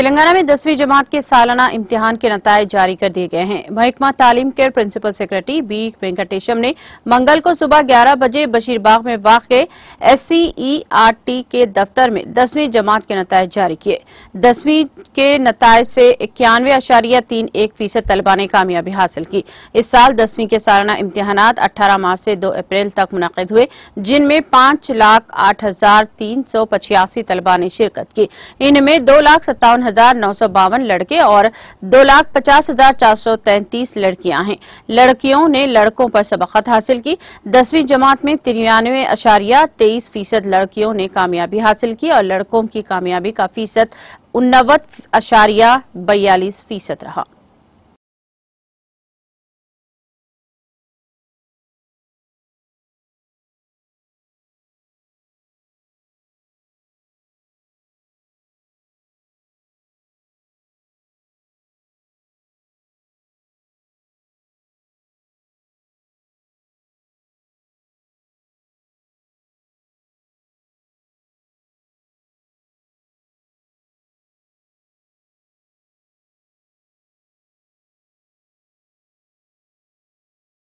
तेलंगाना में दसवीं जमात के सालाना इम्तिहान के नतज जारी कर दिए गए हैं महकमा तालीम के प्रिंसिपल सेक्रेटरी बी वेंकटेशम ने मंगल को सुबह 11 बजे बशीरबाग में वाक़ एससीईआरटी e e के दफ्तर में दसवीं जमात के नतज जारी किए दसवीं के नतज से इक्यानवे अशारिया तीन एक फीसद तलबा ने कामयाबी हासिल की इस साल दसवीं के सालाना इम्तहान अट्ठारह मार्च से दो अप्रैल तक मुनद हुए जिनमें पांच लाख आठ हजार तीन सौ पचासी तलबा ने शिरकत की इनमें दो लाख सत्तावन हजार नौ सौ बावन लड़के और दो लाख पचास हजार चार सौ तैंतीस लड़कियां हैं लड़कियों ने लड़कों पर सबकत हासिल की दसवीं जमात में तिरानवे अशारिया तेईस फीसद लड़कियों ने कामयाबी हासिल की और लड़कों की कामयाबी का फीसद उन्नवत अशारिया बयालीस फीसद रहा